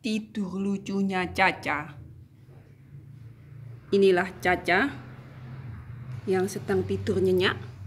Tidur lucunya Caca. Inilah Caca yang sedang tidur nyenyak.